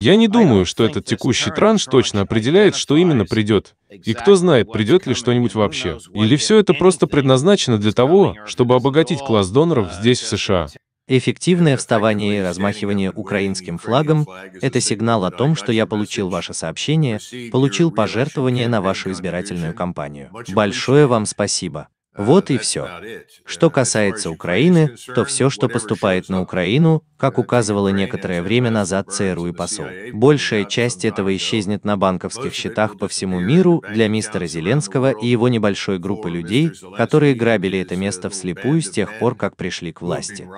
Я не думаю, что этот текущий транш точно определяет, что именно придет. И кто знает, придет ли что-нибудь вообще. Или все это просто предназначено для того, чтобы обогатить класс доноров uh, здесь, в США. Эффективное вставание и размахивание украинским флагом – это сигнал о том, что я получил ваше сообщение, получил пожертвование на вашу избирательную кампанию. Большое вам спасибо. Вот и все. Что касается Украины, то все, что поступает на Украину, как указывало некоторое время назад ЦРУ и посол, большая часть этого исчезнет на банковских счетах по всему миру для мистера Зеленского и его небольшой группы людей, которые грабили это место вслепую с тех пор, как пришли к власти.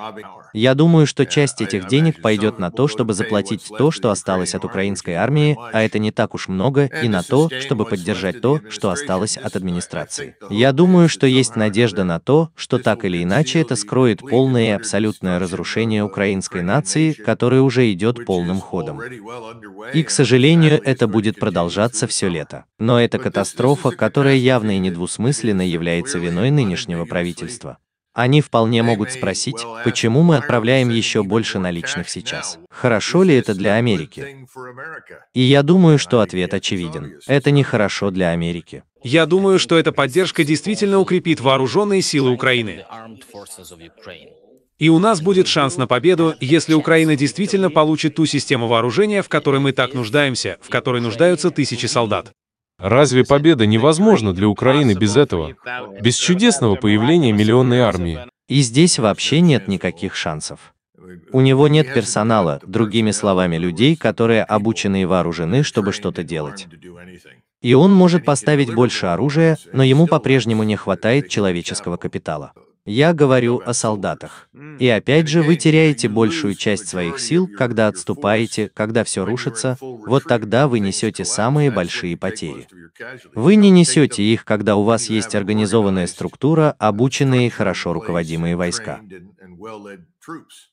Я думаю, что э, часть а этих денег пойдет на то, чтобы заплатить то, что осталось от украинской армии, а это не так уж много, и на то, чтобы поддержать то, что осталось от администрации. Я думаю, что есть надежда на то, что так или иначе это скроет полное и абсолютное разрушение украинской нации, которое уже идет полным ходом. И, к сожалению, это будет продолжаться все лето. Но это катастрофа, которая явно и недвусмысленно является виной нынешнего правительства. Они вполне могут спросить, почему мы отправляем еще больше наличных сейчас. Хорошо ли это для Америки? И я думаю, что ответ очевиден. Это не хорошо для Америки. Я думаю, что эта поддержка действительно укрепит вооруженные силы Украины. И у нас будет шанс на победу, если Украина действительно получит ту систему вооружения, в которой мы так нуждаемся, в которой нуждаются тысячи солдат. Разве победа невозможна для Украины без этого? Без чудесного появления миллионной армии? И здесь вообще нет никаких шансов. У него нет персонала, другими словами, людей, которые обучены и вооружены, чтобы что-то делать. И он может поставить больше оружия, но ему по-прежнему не хватает человеческого капитала. Я говорю о солдатах. И опять же, вы теряете большую часть своих сил, когда отступаете, когда все рушится, вот тогда вы несете самые большие потери. Вы не несете их, когда у вас есть организованная структура, обученные и хорошо руководимые войска.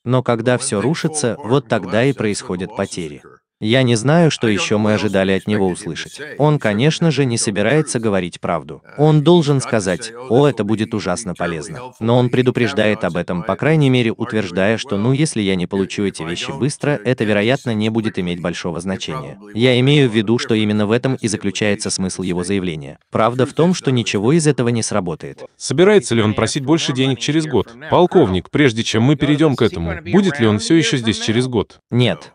Но когда все рушится, вот тогда и происходят потери. Я не знаю, что а еще мы ожидали от него услышать. Он, конечно же, не собирается говорить правду. А, он должен сказать, о, это будет ужасно полезно. Но он предупреждает об этом, по крайней мере, утверждая, что ну, если я не получу эти вещи быстро, это, вероятно, не будет иметь большого значения. Я имею в виду, что именно в этом и заключается смысл его заявления. Правда в том, что ничего из этого не сработает. Собирается ли он просить больше денег через год? Полковник, прежде чем мы перейдем к этому, будет ли он все еще здесь через год? Нет.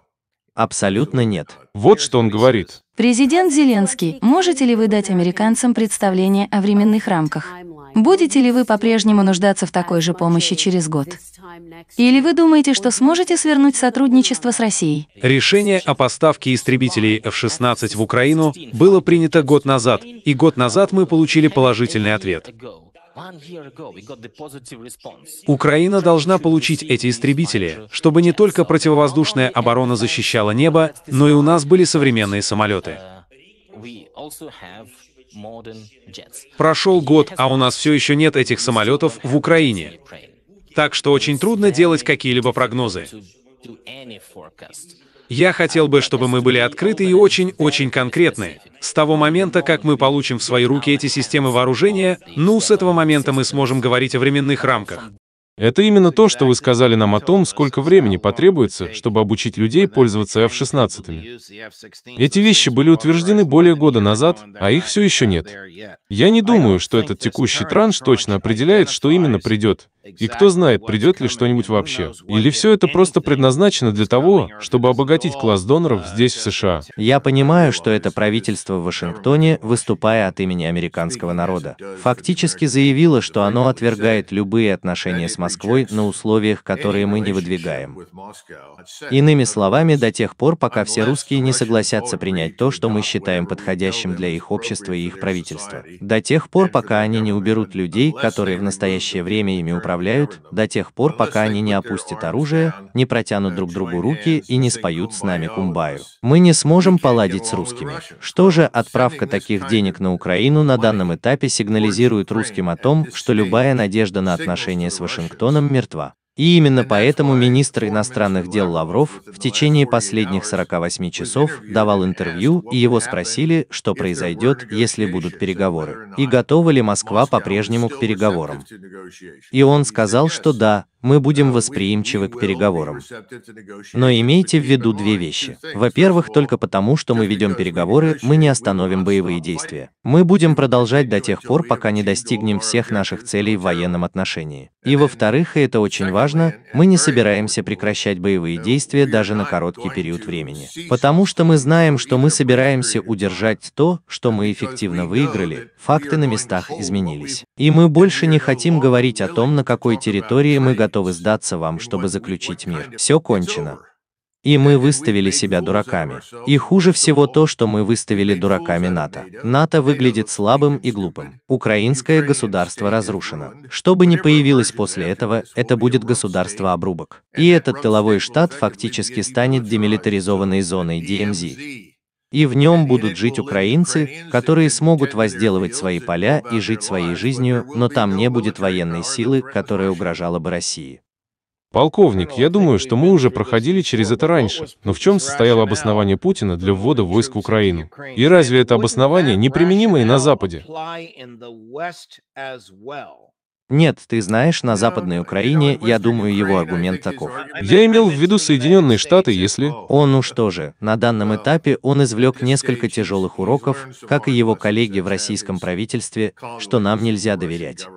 Абсолютно нет. Вот что он говорит. Президент Зеленский, можете ли вы дать американцам представление о временных рамках? Будете ли вы по-прежнему нуждаться в такой же помощи через год? Или вы думаете, что сможете свернуть сотрудничество с Россией? Решение о поставке истребителей F-16 в Украину было принято год назад, и год назад мы получили положительный ответ. Украина должна получить эти истребители, чтобы не только противовоздушная оборона защищала небо, но и у нас были современные самолеты. Uh, Прошел год, а у нас все еще нет этих самолетов в Украине. Так что очень трудно делать какие-либо прогнозы. Я хотел бы, чтобы мы были открыты и очень-очень конкретны. С того момента, как мы получим в свои руки эти системы вооружения, ну, с этого момента мы сможем говорить о временных рамках. Это именно то, что вы сказали нам о том, сколько времени потребуется, чтобы обучить людей пользоваться F-16. Эти вещи были утверждены более года назад, а их все еще нет. Я не думаю, что этот текущий транш точно определяет, что именно придет, и кто знает, придет ли что-нибудь вообще. Или все это просто предназначено для того, чтобы обогатить класс доноров здесь, в США. Я понимаю, что это правительство в Вашингтоне, выступая от имени американского народа, фактически заявило, что оно отвергает любые отношения с Москвой на условиях, которые мы не выдвигаем. Иными словами, до тех пор, пока все русские не согласятся принять то, что мы считаем подходящим для их общества и их правительства. До тех пор, пока они не уберут людей, которые в настоящее время ими управляют направляют, до тех пор, пока они не опустят оружие, не протянут друг другу руки и не споют с нами кумбаю. Мы не сможем поладить с русскими. Что же, отправка таких денег на Украину на данном этапе сигнализирует русским о том, что любая надежда на отношения с Вашингтоном мертва. И именно поэтому министр иностранных дел Лавров в течение последних 48 часов давал интервью, и его спросили, что произойдет, если будут переговоры, и готова ли Москва по-прежнему к переговорам. И он сказал, что да, мы будем восприимчивы к переговорам. Но имейте в виду две вещи. Во-первых, только потому, что мы ведем переговоры, мы не остановим боевые действия. Мы будем продолжать до тех пор, пока не достигнем всех наших целей в военном отношении. И во-вторых, и это очень важно, мы не собираемся прекращать боевые действия даже на короткий период времени. Потому что мы знаем, что мы собираемся удержать то, что мы эффективно выиграли, факты на местах изменились. И мы больше не хотим говорить о том, на какой территории мы готовы готовы сдаться вам, чтобы заключить мир. Все кончено. И мы выставили себя дураками. И хуже всего то, что мы выставили дураками НАТО. НАТО выглядит слабым и глупым. Украинское государство разрушено. Что бы ни появилось после этого, это будет государство обрубок. И этот тыловой штат фактически станет демилитаризованной зоной DMZ. E и в нем будут жить украинцы, которые смогут возделывать свои поля и жить своей жизнью, но там не будет военной силы, которая угрожала бы России. Полковник, я думаю, что мы уже проходили через это раньше, но в чем состояло обоснование Путина для ввода войск в Украину? И разве это обоснование неприменимо и на Западе? Нет, ты знаешь, на Западной Украине, я думаю, его аргумент таков. Я имел в виду Соединенные Штаты, если... Он уж тоже. На данном этапе он извлек несколько тяжелых уроков, как и его коллеги в российском правительстве, что нам нельзя доверять.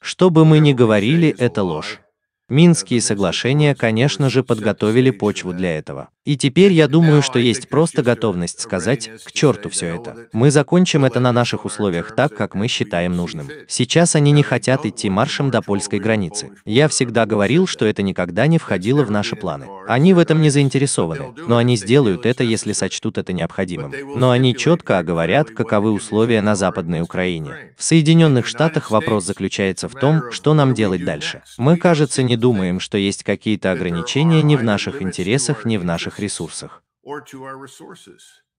Что бы мы ни говорили, это ложь. Минские соглашения, конечно же, подготовили почву для этого. И теперь я думаю, что есть просто готовность сказать, к черту все это. Мы закончим это на наших условиях так, как мы считаем нужным. Сейчас они не хотят идти маршем до польской границы. Я всегда говорил, что это никогда не входило в наши планы. Они в этом не заинтересованы, но они сделают это, если сочтут это необходимым. Но они четко оговорят, каковы условия на Западной Украине. В Соединенных Штатах вопрос заключается в том, что нам делать дальше. Мы, кажется, не думаем, что есть какие-то ограничения ни в наших интересах, ни в наших наших ресурсах.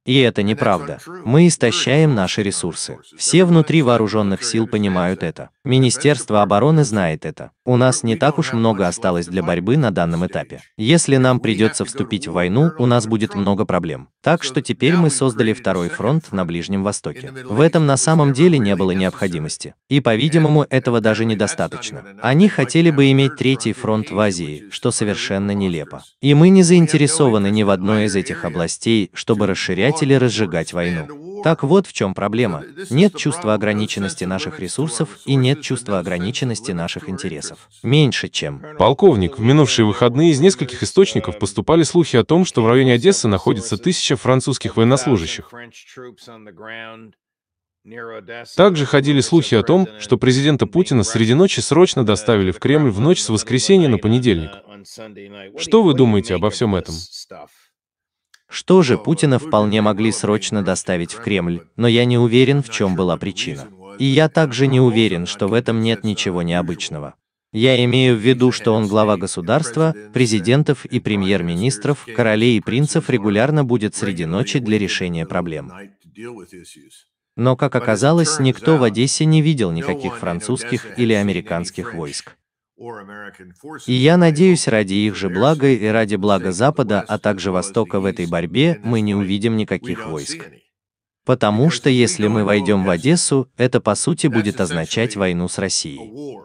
И это неправда. Мы истощаем наши ресурсы. Все внутри вооруженных сил понимают это. Министерство обороны знает это. У нас не так уж много осталось для борьбы на данном этапе. Если нам придется вступить в войну, у нас будет много проблем. Так что теперь мы создали второй фронт на Ближнем Востоке. В этом на самом деле не было необходимости. И, по-видимому, этого даже недостаточно. Они хотели бы иметь третий фронт в Азии, что совершенно нелепо. И мы не заинтересованы ни в одной из этих областей, чтобы расширять хотели разжигать войну. Так вот в чем проблема. Нет чувства ограниченности наших ресурсов и нет чувства ограниченности наших интересов. Меньше чем. Полковник, в минувшие выходные из нескольких источников поступали слухи о том, что в районе Одессы находится тысяча французских военнослужащих. Также ходили слухи о том, что президента Путина среди ночи срочно доставили в Кремль в ночь с воскресенья на понедельник. Что вы думаете обо всем этом? Что же, Путина вполне могли срочно доставить в Кремль, но я не уверен, в чем была причина. И я также не уверен, что в этом нет ничего необычного. Я имею в виду, что он глава государства, президентов и премьер-министров, королей и принцев регулярно будет среди ночи для решения проблем. Но, как оказалось, никто в Одессе не видел никаких французских или американских войск. И я надеюсь, ради их же блага и ради блага Запада, а также Востока в этой борьбе, мы не увидим никаких войск. Потому что если мы войдем в Одессу, это по сути будет означать войну с Россией.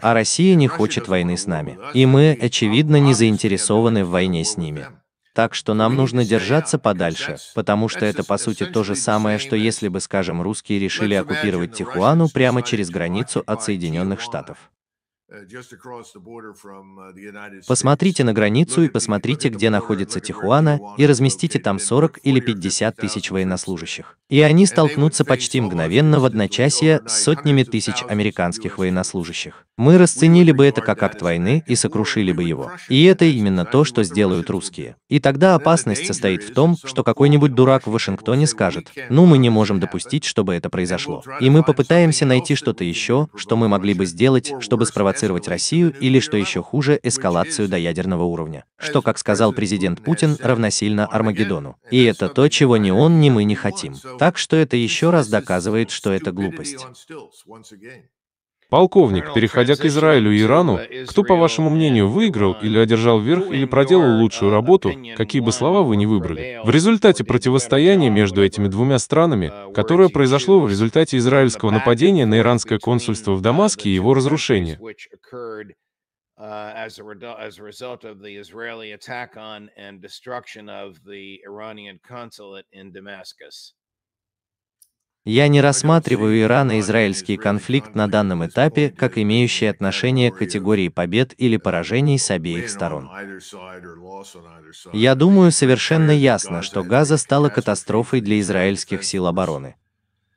А Россия не хочет войны с нами. И мы, очевидно, не заинтересованы в войне с ними. Так что нам нужно держаться подальше, потому что это по сути то же самое, что если бы, скажем, русские решили оккупировать Тихуану прямо через границу от Соединенных Штатов. Э, uh, посмотрите на границу и посмотрите, где находится Тихуана, и разместите там 40 или 50 тысяч военнослужащих. И они столкнутся почти мгновенно в одночасье с сотнями тысяч американских военнослужащих. Мы расценили бы это как акт войны и сокрушили бы его. И это именно то, что сделают русские. И тогда опасность состоит в том, что какой-нибудь дурак в Вашингтоне скажет, ну мы не можем допустить, чтобы это произошло. И мы попытаемся найти что-то еще, что мы могли бы сделать, чтобы спровоцировать спровоцировать Россию или, что еще хуже, эскалацию до ядерного уровня, что, как сказал президент Путин, равносильно Армагеддону. И это то, чего ни он, ни мы не хотим. Так что это еще раз доказывает, что это глупость. Полковник, переходя к Израилю и Ирану, кто, по вашему мнению, выиграл uh, или одержал верх или проделал лучшую uh, работу, какие бы слова вы ни выбрали? В результате противостояния между этими двумя странами, uh, которое произошло в результате израильского нападения на иранское консульство в Дамаске и его разрушения. Я не рассматриваю Ирано-израильский конфликт на данном этапе как имеющий отношение к категории побед или поражений с обеих сторон. Я думаю, совершенно ясно, что Газа стала катастрофой для израильских сил обороны.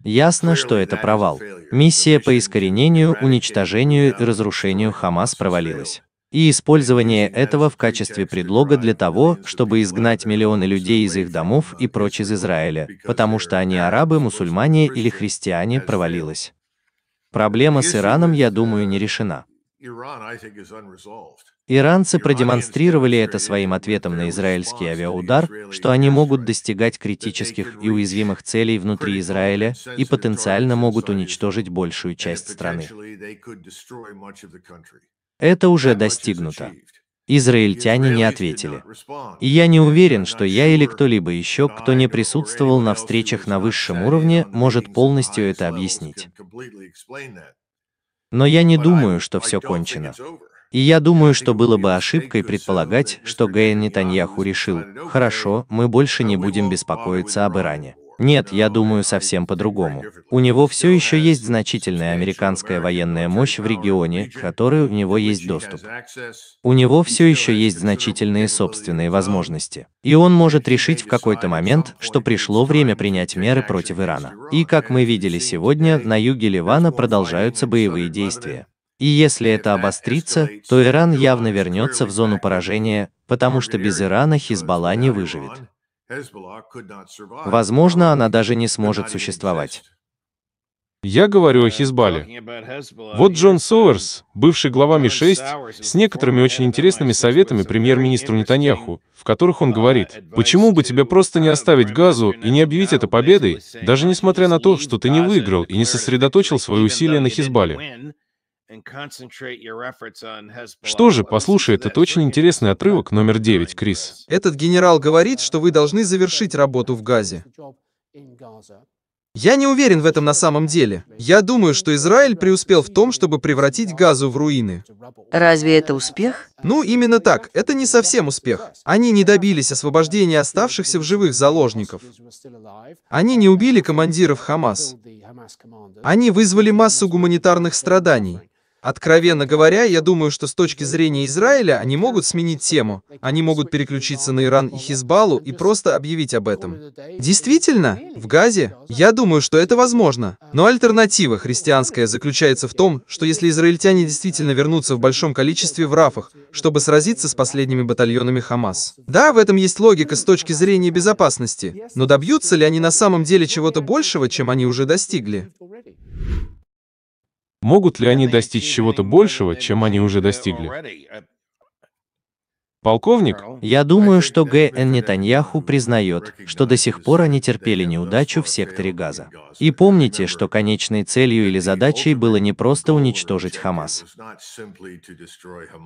Ясно, что это провал. Миссия по искоренению, уничтожению и разрушению Хамас провалилась и использование этого в качестве предлога для того, чтобы изгнать миллионы людей из их домов и прочь из Израиля, потому что они арабы, мусульмане или христиане, провалилось. Проблема с Ираном, я думаю, не решена. Иранцы продемонстрировали это своим ответом на израильский авиаудар, что они могут достигать критических и уязвимых целей внутри Израиля и потенциально могут уничтожить большую часть страны. Это уже достигнуто. Израильтяне не ответили. И я не уверен, что я или кто-либо еще, кто не присутствовал на встречах на высшем уровне, может полностью это объяснить. Но я не думаю, что все кончено. И я думаю, что было бы ошибкой предполагать, что Гейн Нетаньяху решил, хорошо, мы больше не будем беспокоиться об Иране. Нет, я думаю совсем по-другому. У него все еще есть значительная американская военная мощь в регионе, к которой у него есть доступ. У него все еще есть значительные собственные возможности. И он может решить в какой-то момент, что пришло время принять меры против Ирана. И как мы видели сегодня, на юге Ливана продолжаются боевые действия. И если это обострится, то Иран явно вернется в зону поражения, потому что без Ирана Хизбалла не выживет. Возможно, она даже не сможет существовать. Я говорю о uh, Хизбале. Вот Джон Соуэрс, бывший глава Ми-6, с некоторыми очень интересными советами премьер-министру Нетаньяху, в которых он uh, говорит, «Почему бы тебе просто не оставить газу и не объявить это победой, даже несмотря на то, что ты не выиграл и не сосредоточил свои усилия на Хизбале?» Что же, послушай, этот очень интересный отрывок номер девять, Крис. Этот генерал говорит, что вы должны завершить работу в Газе. Я не уверен в этом на самом деле. Я думаю, что Израиль преуспел в том, чтобы превратить Газу в руины. Разве это успех? Ну, именно так. Это не совсем успех. Они не добились освобождения оставшихся в живых заложников. Они не убили командиров Хамас. Они вызвали массу гуманитарных страданий. Откровенно говоря, я думаю, что с точки зрения Израиля они могут сменить тему, они могут переключиться на Иран и Хизбаллу и просто объявить об этом. Действительно, в Газе, я думаю, что это возможно. Но альтернатива христианская заключается в том, что если израильтяне действительно вернутся в большом количестве в Рафах, чтобы сразиться с последними батальонами Хамас. Да, в этом есть логика с точки зрения безопасности, но добьются ли они на самом деле чего-то большего, чем они уже достигли? Могут ли они достичь чего-то большего, чем они уже достигли? Полковник? Я думаю, что Г.Н. Нетаньяху признает, что до сих пор они терпели неудачу в секторе Газа. И помните, что конечной целью или задачей было не просто уничтожить Хамас.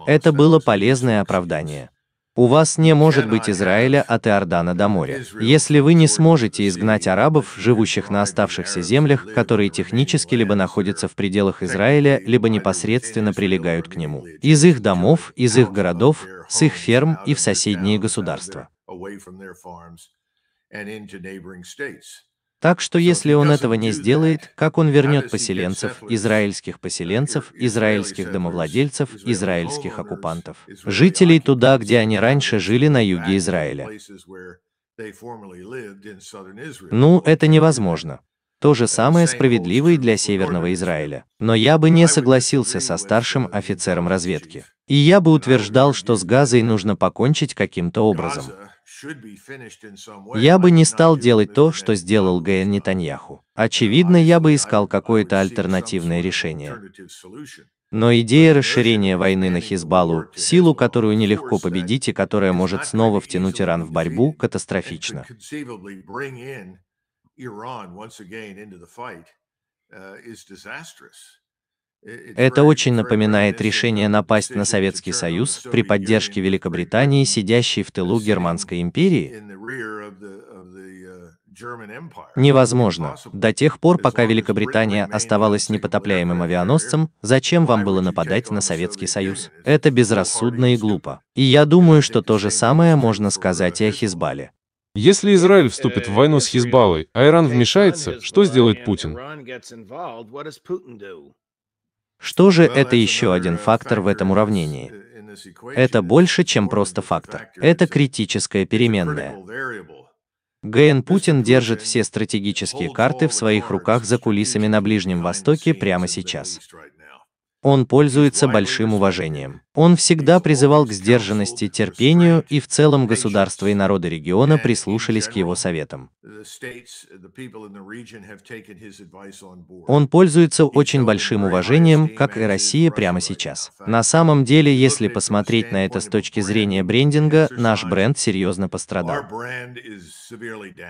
Это было полезное оправдание. У вас не может быть Израиля от Иордана до моря. Если вы не сможете изгнать арабов, живущих на оставшихся землях, которые технически либо находятся в пределах Израиля, либо непосредственно прилегают к нему. Из их домов, из их городов, с их ферм и в соседние государства. Так что если он этого не сделает, как он вернет поселенцев, израильских поселенцев, израильских домовладельцев, израильских оккупантов, жителей туда, где они раньше жили на юге Израиля? Ну, это невозможно. То же самое справедливо и для Северного Израиля. Но я бы не согласился со старшим офицером разведки. И я бы утверждал, что с Газой нужно покончить каким-то образом. Я бы не стал делать то, что сделал Гаэн Нетаньяху. Очевидно, я бы искал какое-то альтернативное решение. Но идея расширения войны на Хизбаллу, силу, которую нелегко победить и которая может снова втянуть Иран в борьбу, катастрофична. Iran once again into the uh, это очень напоминает решение напасть на Советский Союз при поддержке Великобритании, сидящей в тылу Германской империи. Невозможно. До тех пор, пока Великобритания оставалась непотопляемым авианосцем, зачем вам было нападать на Советский Союз? Это безрассудно и глупо. И я думаю, что то же самое можно сказать и о Хизбале. Если Израиль вступит в войну с Хизбаллой, а Иран вмешается, что сделает Путин? Что же это еще один фактор в этом уравнении? Это больше, чем просто фактор. Это критическая переменная. ГН Путин держит все стратегические карты в своих руках за кулисами на Ближнем Востоке прямо сейчас он пользуется большим уважением. Он всегда призывал к сдержанности, терпению, и в целом государства и народы региона прислушались к его советам. Он пользуется очень большим уважением, как и Россия прямо сейчас. На самом деле, если посмотреть на это с точки зрения брендинга, наш бренд серьезно пострадал.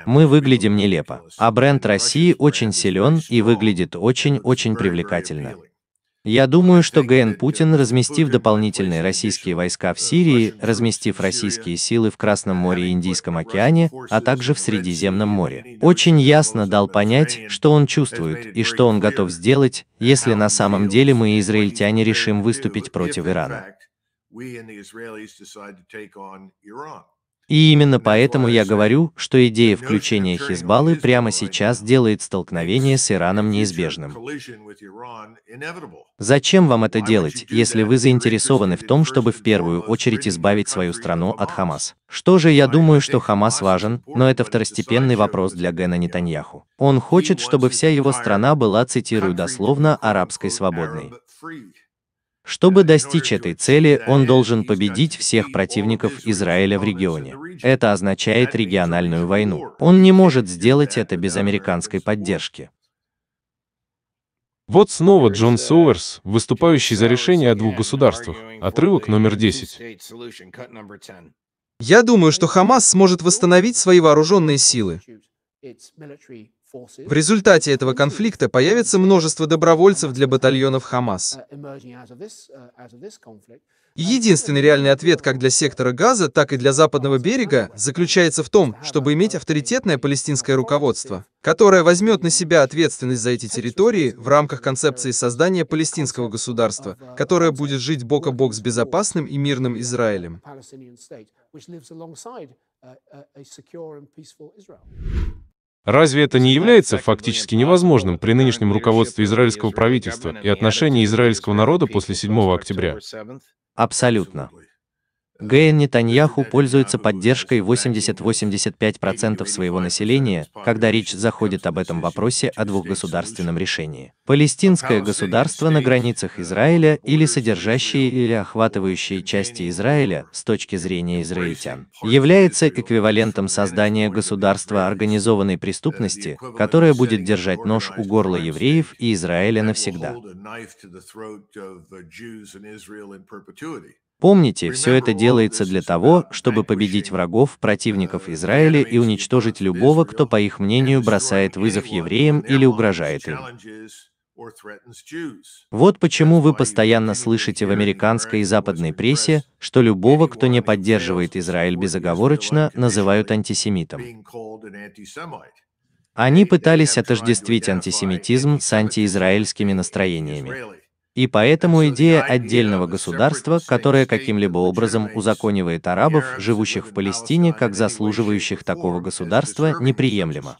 Мы выглядим нелепо, а бренд России очень силен и выглядит очень-очень привлекательно. Я думаю, что ГН Путин, разместив дополнительные российские войска в Сирии, разместив российские силы в Красном море и Индийском океане, а также в Средиземном море, очень ясно дал понять, что он чувствует и что он готов сделать, если на самом деле мы, израильтяне, решим выступить против Ирана. И именно поэтому я говорю, что идея включения Хизбаллы прямо сейчас делает столкновение с Ираном неизбежным. Зачем вам это делать, если вы заинтересованы в том, чтобы в первую очередь избавить свою страну от Хамас? Что же я думаю, что Хамас важен, но это второстепенный вопрос для Гена Нетаньяху. Он хочет, чтобы вся его страна была, цитирую дословно, арабской свободной. Чтобы достичь этой цели, он должен победить всех противников Израиля в регионе. Это означает региональную войну. Он не может сделать это без американской поддержки. Вот снова Джон Соуэрс, выступающий за решение о двух государствах. Отрывок номер 10. Я думаю, что Хамас сможет восстановить свои вооруженные силы. В результате этого конфликта появится множество добровольцев для батальонов Хамас. Uh, uh, uh, единственный реальный ответ как для сектора Газа, так и для западного берега заключается в том, чтобы иметь авторитетное палестинское руководство, которое возьмет на себя ответственность за эти территории в рамках концепции создания палестинского государства, которое будет жить бок о бок с безопасным и мирным Израилем. Разве это не является фактически невозможным при нынешнем руководстве израильского правительства и отношении израильского народа после 7 октября? Абсолютно. Гейн Нетаньяху пользуется поддержкой 80-85% своего населения, когда речь заходит об этом вопросе о двухгосударственном решении. Палестинское государство на границах Израиля или содержащие или охватывающие части Израиля, с точки зрения израильтян, является эквивалентом создания государства организованной преступности, которое будет держать нож у горла евреев и Израиля навсегда. Помните, все это делается для того, чтобы победить врагов, противников Израиля и уничтожить любого, кто, по их мнению, бросает вызов евреям или угрожает им. Вот почему вы постоянно слышите в американской и западной прессе, что любого, кто не поддерживает Израиль безоговорочно, называют антисемитом. Они пытались отождествить антисемитизм с антиизраильскими настроениями. И поэтому идея отдельного государства, которое каким-либо образом узаконивает арабов, живущих в Палестине, как заслуживающих такого государства, неприемлема.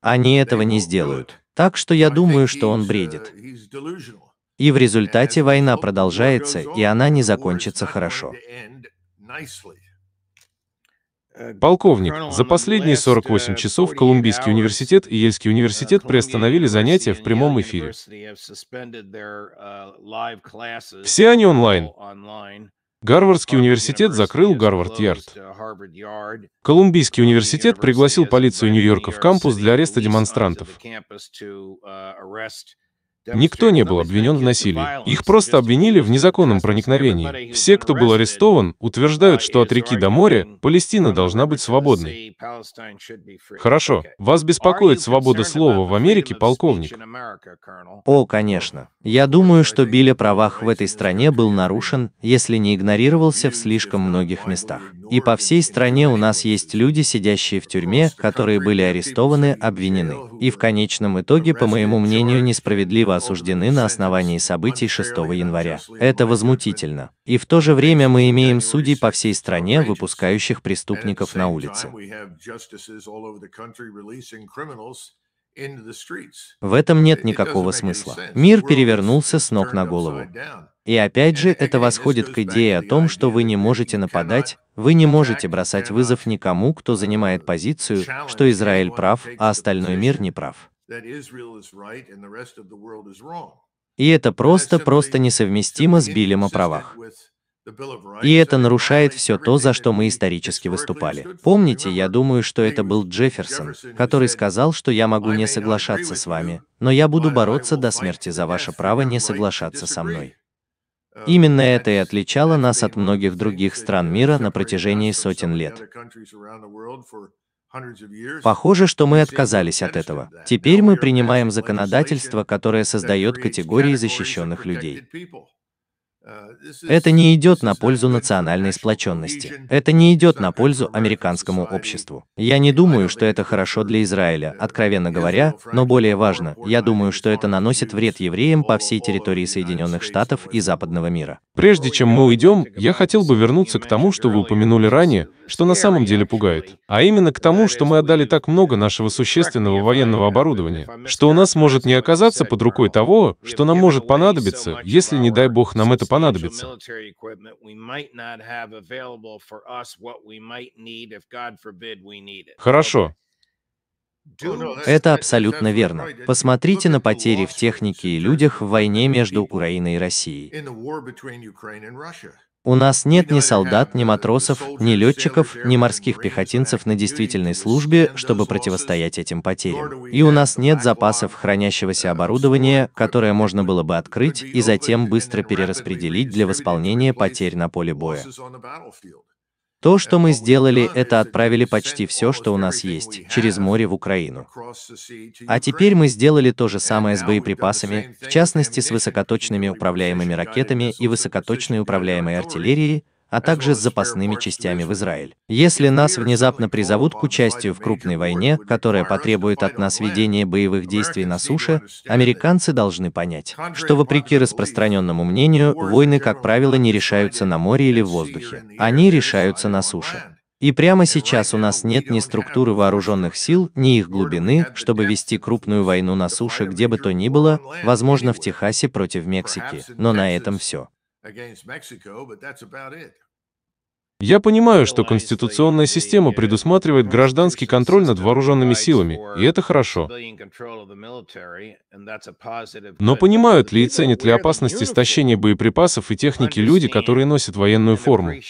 Они этого не сделают. Так что я думаю, что он uh, бредит. И в результате война продолжается, и она не закончится хорошо. Полковник, за последние 48 часов Колумбийский университет и Ельский университет приостановили занятия в прямом эфире. Uh, Все они онлайн. Гарвардский университет закрыл Гарвард-Ярд. Колумбийский uh, университет пригласил полицию Нью-Йорка в кампус для ареста демонстрантов. Никто не был обвинен в насилии. Их просто обвинили в незаконном проникновении. Все, кто был арестован, утверждают, что от реки до моря Палестина должна быть свободной. Хорошо. Вас беспокоит свобода слова в Америке, полковник? О, конечно. Я думаю, что Билли правах в этой стране был нарушен, если не игнорировался в слишком многих местах. И по всей стране у нас есть люди, сидящие в тюрьме, которые были арестованы, обвинены. И в конечном итоге, по моему мнению, несправедливо осуждены на основании событий 6 января. Это возмутительно. И в то же время мы имеем судей по всей стране, выпускающих преступников на улице. В этом нет никакого смысла. Мир перевернулся с ног на голову. И опять же, это восходит к идее о том, что вы не можете нападать, вы не можете бросать вызов никому, кто занимает позицию, что Израиль прав, а остальной мир не прав. И это просто-просто несовместимо с Биллем о правах. И это нарушает все то, за что мы исторически выступали. Помните, я думаю, что это был Джефферсон, который сказал, что я могу не соглашаться с вами, но я буду бороться до смерти за ваше право не соглашаться со мной. Uh, Именно это и отличало нас от многих других стран uh, мира на протяжении сотен лет. Похоже, что мы отказались от этого. Теперь мы принимаем законодательство, которое создает категории защищенных людей. Это не идет на пользу национальной сплоченности. Это не идет на пользу американскому обществу. Я не думаю, что это хорошо для Израиля, откровенно говоря, но более важно, я думаю, что это наносит вред евреям по всей территории Соединенных Штатов и западного мира. Прежде чем мы уйдем, я хотел бы вернуться к тому, что вы упомянули ранее, что на самом деле пугает. А именно к тому, что мы отдали так много нашего существенного военного оборудования, что у нас может не оказаться под рукой того, что нам может понадобиться, если, не дай бог, нам это понадобится понадобится. Хорошо. Oh, Это абсолютно верно. Посмотрите на потери в технике и людях в войне между Украиной и Россией. У нас нет ни солдат, ни матросов, ни летчиков, ни морских пехотинцев на действительной службе, чтобы противостоять этим потерям. И у нас нет запасов хранящегося э, оборудования, которое можно было бы открыть и затем быстро перераспределить для восполнения потерь на поле боя. То, что мы сделали, это отправили почти все, что у нас есть, через море в Украину. А теперь мы сделали то же самое с боеприпасами, в частности с высокоточными управляемыми ракетами и высокоточной управляемой артиллерией, а также с запасными частями в Израиль. Если нас внезапно призовут к участию в крупной войне, которая потребует от нас ведения боевых действий на суше, американцы должны понять, что вопреки распространенному мнению, войны, как правило, не решаются на море или в воздухе. Они решаются на суше. И прямо сейчас у нас нет ни структуры вооруженных сил, ни их глубины, чтобы вести крупную войну на суше где бы то ни было, возможно в Техасе против Мексики, но на этом все. Я понимаю, что конституционная система предусматривает гражданский контроль над вооруженными силами, и это хорошо. Но понимают ли и ценят ли опасность истощения боеприпасов и техники люди, которые носят военную форму? Uh,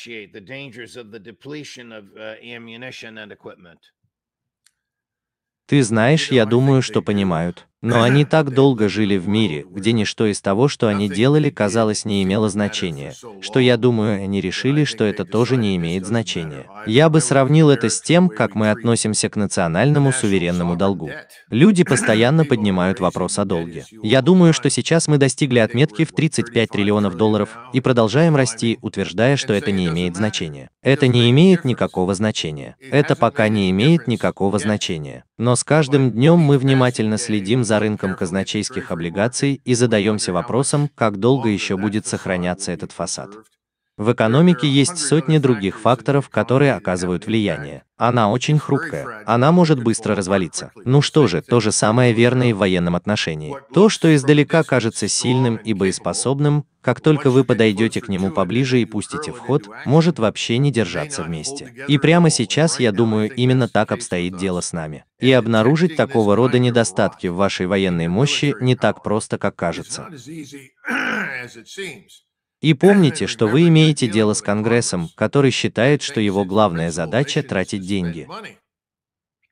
Ты знаешь, я думаю, что понимают. Но они так долго жили в мире, где ничто из того, что они делали, казалось, не имело значения, что я думаю, они решили, что это тоже не имеет значения. Я бы сравнил это с тем, как мы относимся к национальному суверенному долгу. Люди постоянно поднимают вопрос о долге. Я думаю, что сейчас мы достигли отметки в 35 триллионов долларов и продолжаем расти, утверждая, что это не имеет значения. Это не имеет никакого значения. Это пока не имеет никакого значения. Но с каждым днем мы внимательно следим за рынком казначейских облигаций и задаемся вопросом, как долго еще будет сохраняться этот фасад. В экономике есть сотни других факторов, которые оказывают влияние. Она очень хрупкая. Она может быстро развалиться. Ну что же, то же самое верно и в военном отношении. То, что издалека кажется сильным и боеспособным, как только вы подойдете к нему поближе и пустите вход, может вообще не держаться вместе. И прямо сейчас, я думаю, именно так обстоит дело с нами. И обнаружить такого рода недостатки в вашей военной мощи не так просто, как кажется. И помните, что вы имеете дело с Конгрессом, который считает, что его главная задача – тратить деньги.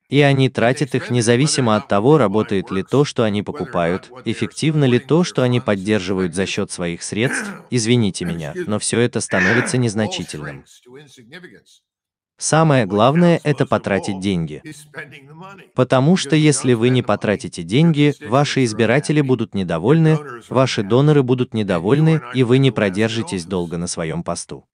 И они тратят их независимо от того, работает ли то, что они покупают, эффективно ли то, что они поддерживают за счет своих средств, извините меня, но все это становится незначительным. Самое главное – это потратить деньги. Потому что если вы не потратите деньги, ваши избиратели будут недовольны, ваши доноры будут недовольны, и вы не продержитесь долго на своем посту.